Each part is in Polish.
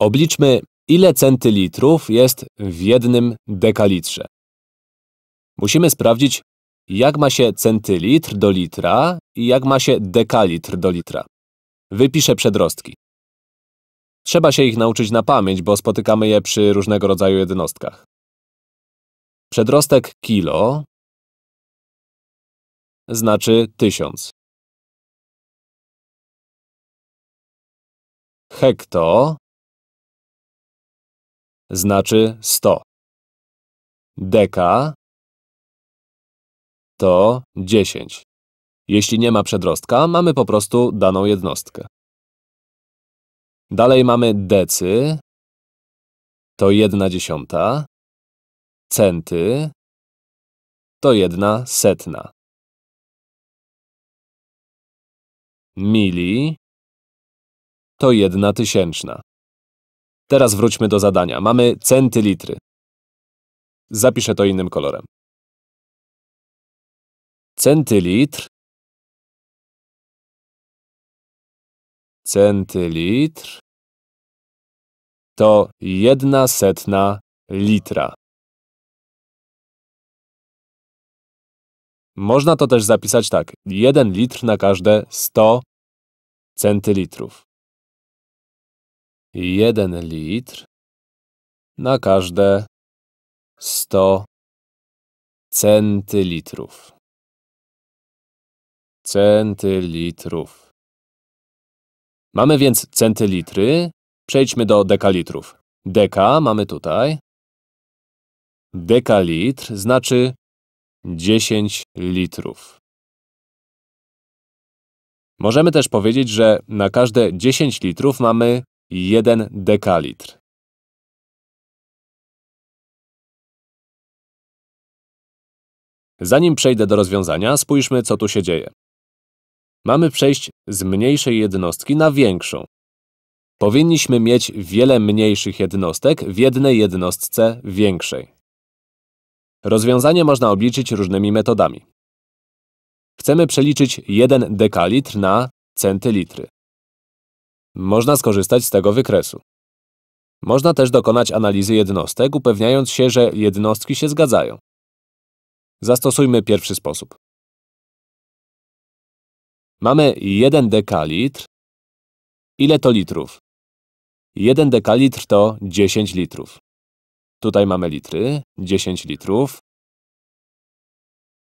Obliczmy, ile centylitrów jest w jednym dekalitrze. Musimy sprawdzić, jak ma się centylitr do litra i jak ma się dekalitr do litra. Wypiszę przedrostki. Trzeba się ich nauczyć na pamięć, bo spotykamy je przy różnego rodzaju jednostkach. Przedrostek kilo znaczy tysiąc. Hekto znaczy 100. Deka to 10. Jeśli nie ma przedrostka, mamy po prostu daną jednostkę. Dalej mamy decy, to jedna dziesiąta, centy, to jedna setna. Mili to jedna tysięczna. Teraz wróćmy do zadania. Mamy centylitry. Zapiszę to innym kolorem. Centylitr. Centylitr to jedna setna litra. Można to też zapisać tak. jeden litr na każde 100 centylitrów jeden litr na każde 100 centylitrów. Centylitrów. Mamy więc centylitry. Przejdźmy do dekalitrów. Deka mamy tutaj. Dekalitr znaczy 10 litrów. Możemy też powiedzieć, że na każde 10 litrów mamy 1 dekalitr. Zanim przejdę do rozwiązania, spójrzmy, co tu się dzieje. Mamy przejść z mniejszej jednostki na większą. Powinniśmy mieć wiele mniejszych jednostek w jednej jednostce większej. Rozwiązanie można obliczyć różnymi metodami. Chcemy przeliczyć 1 dekalitr na centylitry. Można skorzystać z tego wykresu. Można też dokonać analizy jednostek, upewniając się, że jednostki się zgadzają. Zastosujmy pierwszy sposób. Mamy 1 dekalitr. Ile to litrów? 1 dekalitr to 10 litrów. Tutaj mamy litry, 10 litrów.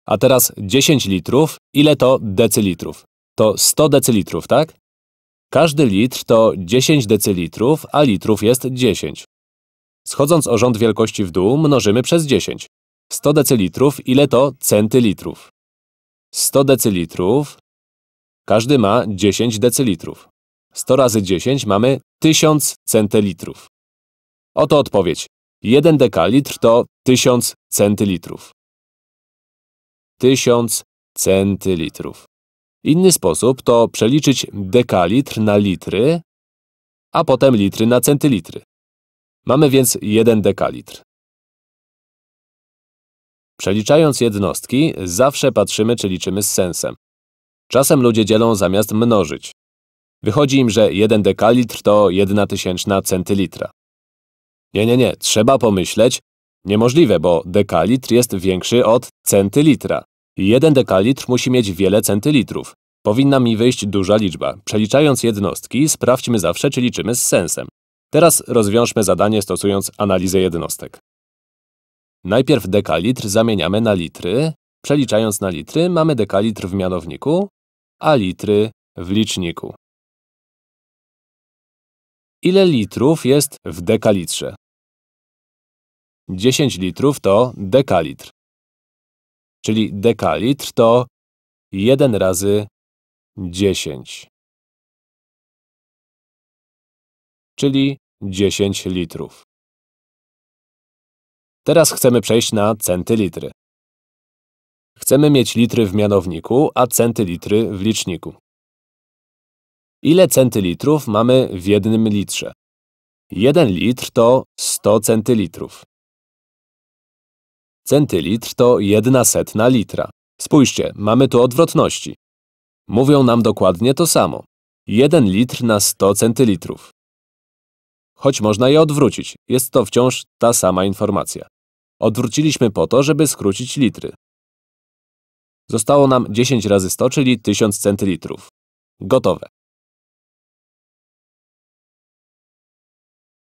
A teraz 10 litrów, ile to decilitrów? To 100 decilitrów, tak? Każdy litr to 10 decylitrów, a litrów jest 10. Schodząc o rząd wielkości w dół, mnożymy przez 10. 100 decylitrów, ile to centylitrów? 100 decylitrów, każdy ma 10 decylitrów. 100 razy 10 mamy 1000 centylitrów. Oto odpowiedź. 1 dekalitr to 1000 centylitrów. 1000 centylitrów. Inny sposób to przeliczyć dekalitr na litry, a potem litry na centylitry. Mamy więc jeden dekalitr. Przeliczając jednostki, zawsze patrzymy, czy liczymy z sensem. Czasem ludzie dzielą zamiast mnożyć. Wychodzi im, że jeden dekalitr to jedna tysięczna centylitra. Nie, nie, nie, trzeba pomyśleć. Niemożliwe, bo dekalitr jest większy od centylitra. Jeden dekalitr musi mieć wiele centylitrów. Powinna mi wyjść duża liczba. Przeliczając jednostki, sprawdźmy zawsze, czy liczymy z sensem. Teraz rozwiążmy zadanie stosując analizę jednostek. Najpierw dekalitr zamieniamy na litry. Przeliczając na litry, mamy dekalitr w mianowniku, a litry w liczniku. Ile litrów jest w dekalitrze? 10 litrów to dekalitr. Czyli dekalitr to 1 razy 10. Czyli 10 litrów. Teraz chcemy przejść na centylitry. Chcemy mieć litry w mianowniku, a centylitry w liczniku. Ile centylitrów mamy w jednym litrze? 1 litr to 100 centylitrów. Centylitr to jedna setna litra. Spójrzcie, mamy tu odwrotności. Mówią nam dokładnie to samo. Jeden litr na 100 centylitrów. Choć można je odwrócić, jest to wciąż ta sama informacja. Odwróciliśmy po to, żeby skrócić litry. Zostało nam 10 razy 100, czyli 1000 centylitrów. Gotowe.